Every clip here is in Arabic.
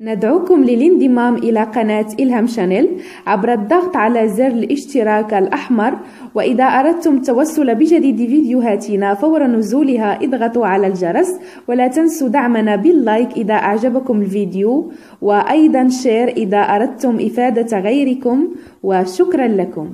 ندعوكم للانضمام إلى قناة إلهام شانيل عبر الضغط على زر الاشتراك الأحمر وإذا أردتم التوصل بجديد فيديوهاتنا فور نزولها اضغطوا على الجرس ولا تنسوا دعمنا باللايك إذا أعجبكم الفيديو وأيضا شير إذا أردتم إفادة غيركم وشكرا لكم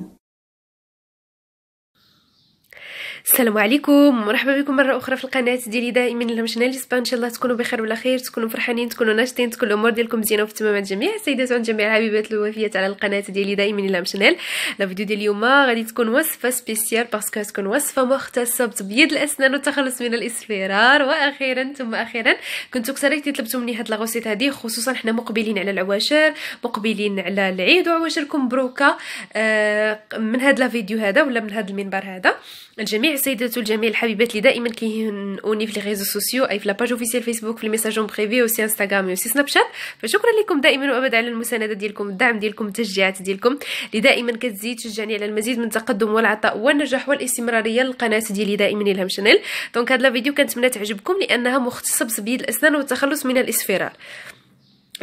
السلام عليكم مرحبا بكم مره اخرى في القناه ديالي دائما لمشنا لسبان ان شاء الله تكونوا بخير وعلى خير تكونوا فرحانين تكونوا ناشطين تكون الامور ديالكم مزيانه وفي تمام جميع السيدات والجميع الحبيبات الوفيات على القناه ديالي دائما لمشنا لا فيديو ديال اليوم غادي تكون وصفه سبيسيال باسكو تكون وصفه مختصه بتبييض الاسنان والتخلص من الاصفرار واخيرا ثم اخيرا كنتو كثر طلبتوا مني هاد لاغوسيت هادي خصوصا حنا مقبلين على العواشر مقبلين على العيد وعواشركم مبروكه آه، من هاد الفيديو هذا ولا من هاد المنبر هذا الجميع سيدات الجميع الحبيبات اللي دائما كيهنوني في لي ريزو سوسيو اي في لاباج اوفيسيال فيسبوك في الميساجون بريفي او سي انستغرام او سي سناب شات فشكرا لكم دائما وابدا على المسانده ديالكم الدعم ديالكم التشجيعات ديالكم اللي دائما كتزيد تشجعني على المزيد من التقدم والعطاء والنجاح والاستمراريه للقناه ديالي دائما الهام شانيل دونك هاد الفيديو كنتمنى تعجبكم لانها مختصه بسبيل الاسنان والتخلص من الاسفرار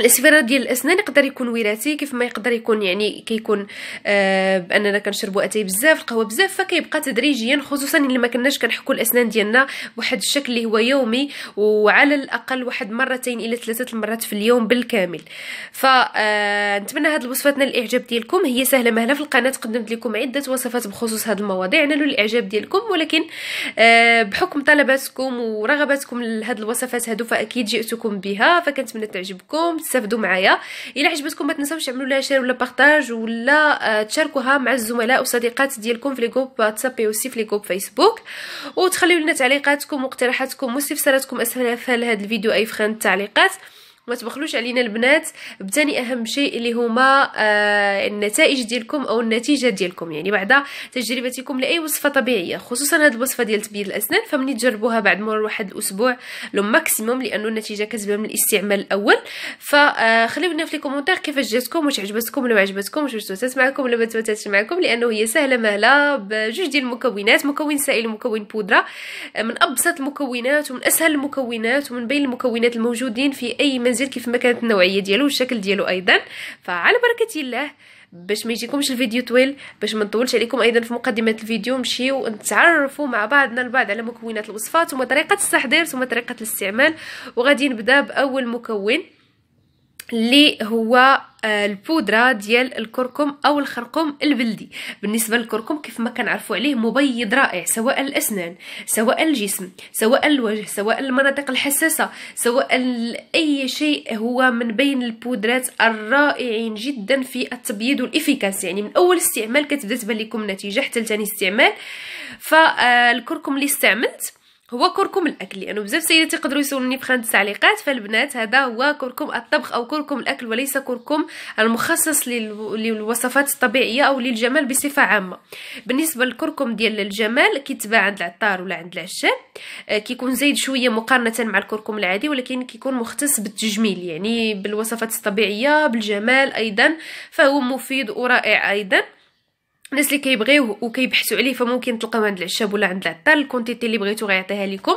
الاسفرار ديال الاسنان يقدر يكون وراثي كيف ما يقدر يكون يعني كيكون آه باننا كنشربوا اتاي بزاف القهوه بزاف فكيبقى تدريجيا خصوصا الا ما كناش كنحكوا الاسنان ديالنا بواحد الشكل اللي هو يومي وعلى الاقل واحد مرتين الى ثلاثه المرات في اليوم بالكامل فنتمنى آه، هاد الوصفه تنال الاعجاب ديالكم هي سهله مهله في القناه قدمت لكم عده وصفات بخصوص هاد المواضيع نالوا الاعجاب ديالكم ولكن آه بحكم طلباتكم ورغباتكم لهاد الوصفات هذو فاكيد جئتكم بها فكنتمنى تعجبكم تستافدوا معايا الا عجبتكم ما تنساوش تعملوا لها شير ولا بارطاج ولا آه، تشاركوها مع الزملاء والصديقات ديالكم في لي جروب واتساب وسي في لي جروب فيسبوك وتخليوا لنا تعليقاتكم واقتراحاتكم واستفساراتكم اسفل هذا الفيديو اي في خانه التعليقات ما تبخلوش علينا البنات بثاني اهم شيء اللي هما آه النتائج ديالكم او النتيجه ديالكم يعني بعد تجربتكم لاي وصفه طبيعيه خصوصا هذه الوصفه ديال تبييض الاسنان فمني تجربوها بعد مرور واحد الاسبوع لو ماكسيموم لانه النتيجه كتبان من الاستعمال الاول فخليو آه، لنا في الكومونتير كيفاش جاتكم واش عجبتكم ولا ما عجبتكمش واش توتات معكم ولا ما تواتاتش معكم لانه هي سهله مهله بجوج ديال المكونات مكون سائل ومكون بودره آه، من ابسط المكونات ومن اسهل المكونات ومن بين المكونات الموجودين في اي منزل المازال كيف ما كانت النوعيه ديالو والشكل ديالو ايضا فعلى بركه الله باش ما يجيكمش الفيديو طويل باش ما نطولش عليكم ايضا في مقدمه الفيديو نمشيو نتعرفوا مع بعضنا البعض على مكونات الوصفات وطريقه طريقه التحضير وطريقه طريقه الاستعمال وغادي نبدا باول مكون اللي هو آه، البودرة ديال الكركم أو الخرقوم البلدي بالنسبة للكركم كيف ما كنعرفوا عليه مبيض رائع سواء الأسنان سواء الجسم سواء الوجه سواء المناطق الحساسة سواء أي شيء هو من بين البودرات الرائعين جدا في التبييض والإفيكاس يعني من أول استعمال كتبدا تبان لكم نتيجة حتى لتاني استعمال فالكركم آه، اللي استعملت هو كركم الاكل لانه بزاف سيدات يقدروا يسولوني في خانه التعليقات فالبنات هذا هو كركم الطبخ او كركم الاكل وليس كركم المخصص للوصفات الطبيعيه او للجمال بصفه عامه بالنسبه للكركم ديال الجمال كيتباع عند العطار ولا عند العشاء آه، كيكون زايد شويه مقارنه مع الكركم العادي ولكن كيكون مختص بالتجميل يعني بالوصفات الطبيعيه بالجمال ايضا فهو مفيد ورائع ايضا الناس اللي كيبغيوه وكيبحثوا عليه فممكن تلقاوه عند العشاب ولا عند العطار الكونتيتي اللي بغيتو غيعطيها لكم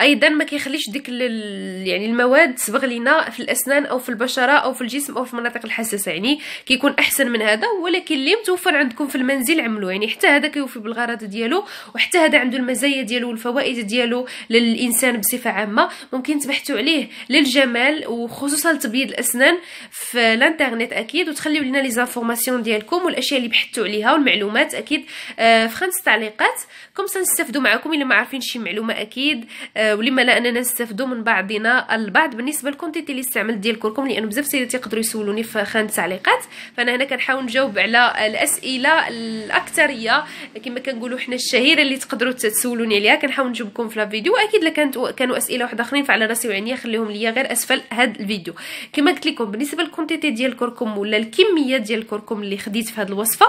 ايضا ما كيخليش ديك يعني المواد تصبغ لينا في الاسنان او في البشره او في الجسم او في المناطق الحساسه يعني كيكون احسن من هذا ولكن اللي متوفر عندكم في المنزل عملوه يعني حتى هذا كيوفي بالغرض ديالو وحتى هذا عنده المزايا ديالو والفوائد ديالو للانسان بصفه عامه ممكن تبحثوا عليه للجمال وخصوصا لتبييض الاسنان في الانترنت اكيد وتخليو لنا لي زانفورماسيون ديالكم والاشياء اللي بحثتوا عليها والمع المعلومات اكيد آه، في خمس تعليقات كم سنستفدوا معكم الا ما عارفين شي معلومه اكيد آه، ولما لا اننا نستفدوا من بعضنا البعض بالنسبه للكونتيتي اللي استعملت ديال الكركم لانه بزاف السيدات يقدروا يسولوني في خانه التعليقات فانا هنا كنحاول نجاوب على الاسئله الاكثريه كما كنقولوا حنا الشهيره اللي تقدروا تسولوني عليها كنحاول نجاوبكم في الفيديو واكيد الا كانت كانوا اسئله واحد اخرين فعلى راسي وعينيا خليهم ليا غير اسفل هذا الفيديو كما قلت لكم بالنسبه للكونتيتي ديال الكركم ولا الكميه ديال الكركم اللي خديت في هذه الوصفه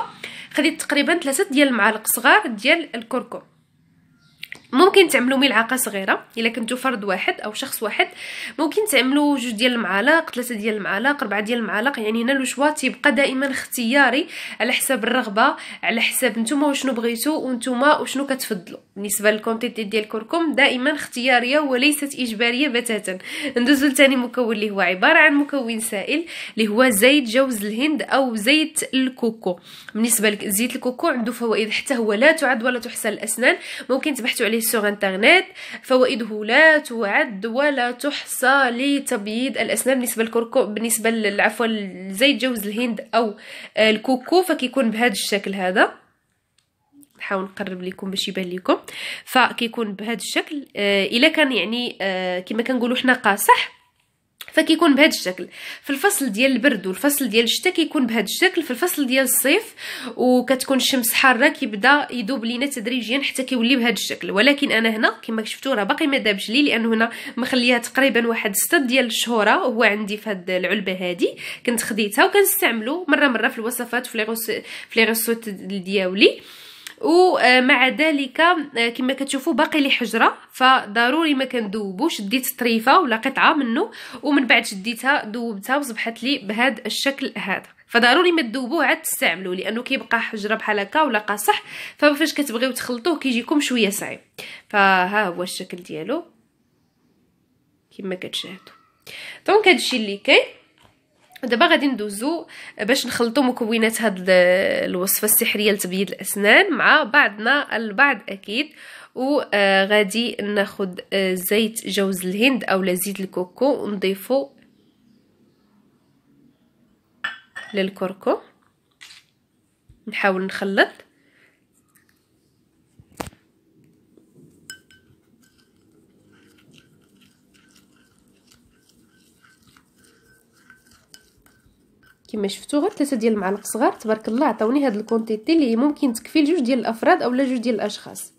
خديت تقريبا ثلاثة ديال المعالق صغار ديال الكركم ممكن تعملوا ملعقه صغيره الا كنتو فرد واحد او شخص واحد ممكن تعملوا جوج ديال المعالق ثلاثه ديال المعالق اربعه ديال المعالق يعني هنا الوشوه تيبقى دائما اختياري على حساب الرغبه على حساب نتوما وشنو بغيتو ونتوما وشنو كتفضلوا بالنسبه للكونتيتي ديال الكركم دائما اختياريه وليست اجباريه بتاتا ندوزو لثاني مكون اللي هو عباره عن مكون سائل اللي هو زيت جوز الهند او زيت الكوكو بالنسبه لزيت الكوكو عنده فوائد حتى هو لا تعد ولا تحصى الاسنان ممكن تبحثوا عليه سوغ انترنت فوائده لا تعد ولا تحصى لتبييض الاسنان بالنسبه للكركم بالنسبه عفوا لزيت جوز الهند او الكوكو فكيكون بهذا الشكل هذا نحاول نقرب لكم باش يبان لكم فكيكون بهذا الشكل آه، الا كان يعني آه، كما كنقولوا حنا قاصح فكيكون بهذا الشكل في الفصل ديال البرد والفصل ديال الشتاء كيكون بهذا الشكل في الفصل ديال الصيف وكتكون الشمس حاره كيبدا يذوب لينا تدريجيا حتى كيولي بهذا الشكل ولكن انا هنا كما شفتوا راه باقي ما دابش لي لانه هنا مخليها تقريبا واحد 6 ديال الشهوره هو عندي في هذه العلبه هادي كنت خديتها وكنستعملو مره مره في الوصفات في لي في لي دياولي ومع ذلك آه، كما كتشوفوا باقي لي حجره فضروري ما كندوبوش ديت طريفه ولا قطعه منه ومن بعد شديتها دوبتها وصبحت لي بهذا الشكل هذا فضروري ما تذوبوه عاد تستعملوه لانه كيبقى حجره بحال هكا ولا قاصح ففاش كتبغيو تخلطوه كيجيكم شويه صعيب فها هو الشكل ديالو كما كتشاهدوا دونك هادشي اللي كاين دابا غادي ندوزو باش نخلطو مكونات هاد الوصفه السحريه لتبييض الاسنان مع بعضنا البعض اكيد وغادي آه، ناخد آه، زيت جوز الهند اولا زيت الكوكو ونضيفو للكركم نحاول نخلط كما شفتوا غير ثلاثه ديال المعالق صغار تبارك الله عطاوني هاد الكونتيتي اللي ممكن تكفي لجوج ديال الافراد اولا جوج ديال الاشخاص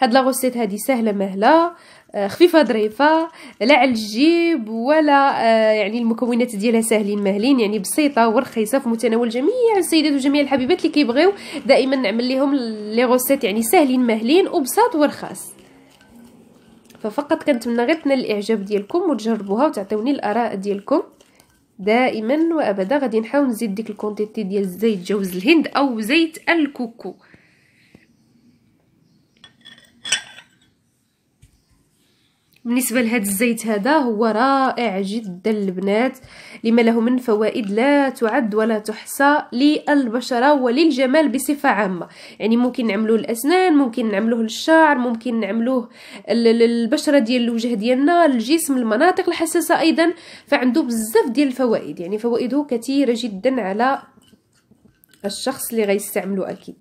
هاد لا غوسيت هادي سهله مهله آه، خفيفه ظريفه لا على الجيب ولا آه، يعني المكونات ديالها ساهلين مهلين يعني بسيطه ورخيصه في متناول جميع السيدات وجميع الحبيبات اللي كيبغيو دائما نعمل لهم لي غوسيت يعني ساهلين مهلين وبساط ورخاص ففقط كنتمنى غير تنال الاعجاب ديالكم وتجربوها وتعطيوني الاراء ديالكم دائما وابدا غادي نحاول نزيد ديك الكونتيتي ديال زيت جوز الهند او زيت الكوكو بالنسبه لهذا الزيت هذا هو رائع جدا البنات لما له من فوائد لا تعد ولا تحصى للبشره وللجمال بصفه عامه يعني ممكن نعملوه الاسنان ممكن نعملوه للشعر ممكن نعملوه للبشره ديال الوجه ديالنا الجسم المناطق الحساسه ايضا فعنده بزاف ديال الفوائد يعني فوائده كثيره جدا على الشخص اللي غيستعمله اكيد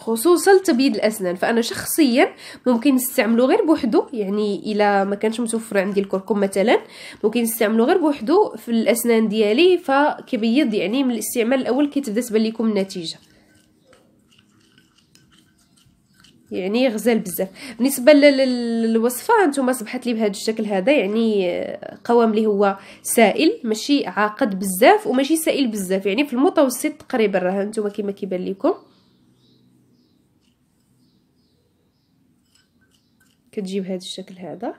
خصوصا لتبييض الاسنان فانا شخصيا ممكن نستعملو غير بوحدو يعني الا ما كانش متوفر عندي الكركم مثلا ممكن نستعملو غير بوحدو في الاسنان ديالي فكيبيض يعني من الاستعمال الاول كتبدا تبان لكم النتيجه يعني غزال بزاف بالنسبه للوصفه هانتوما صبحت لي بهذا الشكل هذا يعني قوام اللي هو سائل ماشي عاقد بزاف وماشي سائل بزاف يعني في المتوسط تقريبا راه هانتوما كما كيبان لكم كتجيب هذا الشكل هذا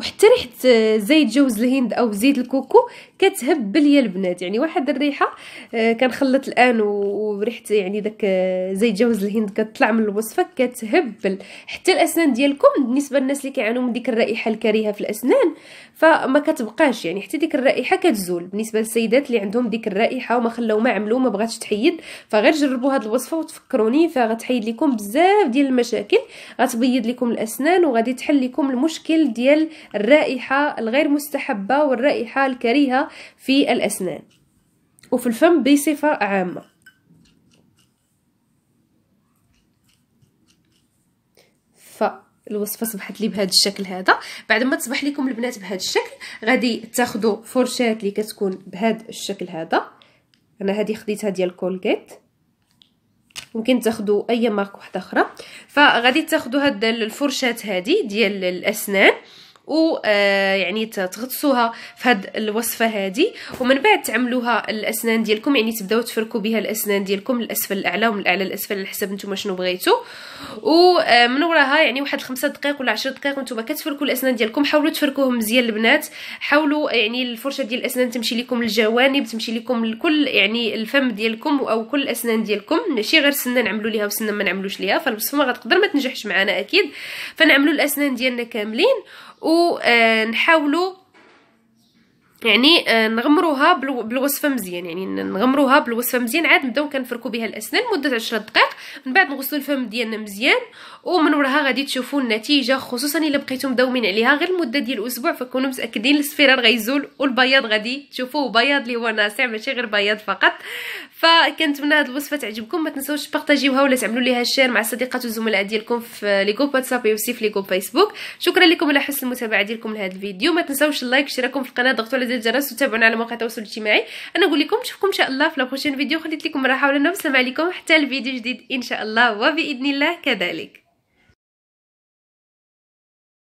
وحتى ريحه آه، زيت جوز الهند او زيت الكوكو كتهبل يا البنات يعني واحد الريحه آه، كنخلط الان وريحه يعني داك آه، زيت جوز الهند كتطلع من الوصفه كتهبل حتى الاسنان ديالكم بالنسبه للناس اللي كيعانوا من ديك الرائحه الكريهه في الاسنان فما كتبقاش يعني حتى ديك الرائحه كتزول بالنسبه للسيدات اللي عندهم ديك الرائحه وما خلاو ما عملوا ما بغاتش تحيد فغير جربوا هذه الوصفه وتفكروني فغتحيد لكم بزاف ديال المشاكل غتبيض لكم الاسنان وغادي تحل لكم المشكل ديال الرائحة الغير مستحبة والرائحة الكريهة في الأسنان وفي الفم بصفة عامة الوصفه صبحت لي بهذا الشكل هذا بعد ما تصبح لكم البنات بهذا الشكل غادي تاخذوا فرشاه اللي كتكون بهذا الشكل هذا انا هذه خديتها ديال كولغيت ممكن تاخذوا اي مارك واحده اخرى فغادي تاخذوا هاد الفرشاه هذه ديال الاسنان ويعني آه، تغطسوها في هاد الوصفه هذه ومن بعد تعملوها الاسنان ديالكم يعني تبداو تفركوا بها الاسنان ديالكم الاسفل الاعلى ومن الاعلى للاسفل على حسب نتوما شنو بغيتو ومن آه، وراها يعني واحد خمسة دقائق ولا 10 دقائق نتوما كتفركوا الاسنان ديالكم حاولوا تفركوهم مزيان البنات حاولوا يعني الفرشه ديال الاسنان تمشي لكم للجوانب تمشي لكم لكل يعني الفم ديالكم او كل الاسنان ديالكم ماشي غير سنه نعملوا ليها وسنه ما نعملوش ليها فالبصمه غتقدر ما تنجحش معنا اكيد فنعملوا الاسنان ديالنا كاملين ونحاولوا آه، يعني آه، نغمروها بالوصفه مزيان يعني نغمروها بالوصفه مزيان عاد نبداو كنفركو بها الاسنان مده 10 دقائق من بعد نغسلوا الفم ديالنا مزيان ومن وراها غادي تشوفوا النتيجه خصوصا الا بقيتو مداومين عليها غير المده ديال الاسبوع فكونوا متاكدين الصفران غيزول والبياض غادي تشوفوه بياض اللي هو ناصع ماشي غير بياض فقط فكنتمنى هذه الوصفه تعجبكم ما تنساوش بارطاجيوها ولا تعملوا ليها شير مع الصديقات والزملاء ديالكم في لي جروب واتساب وفي لي جروب فيسبوك شكرا لكم على حسن المتابعه ديالكم لهذا الفيديو ما تنساوش اللايك اشتراككم في القناه ضغطوا على زاد الجرس وتابعونا على مواقع التواصل الاجتماعي انا نقول لكم نشوفكم ان شاء الله في لابروشين فيديو خليت لكم راحه ولا نوم عليكم حتى الفيديو جديد ان شاء الله وباذن الله كذلك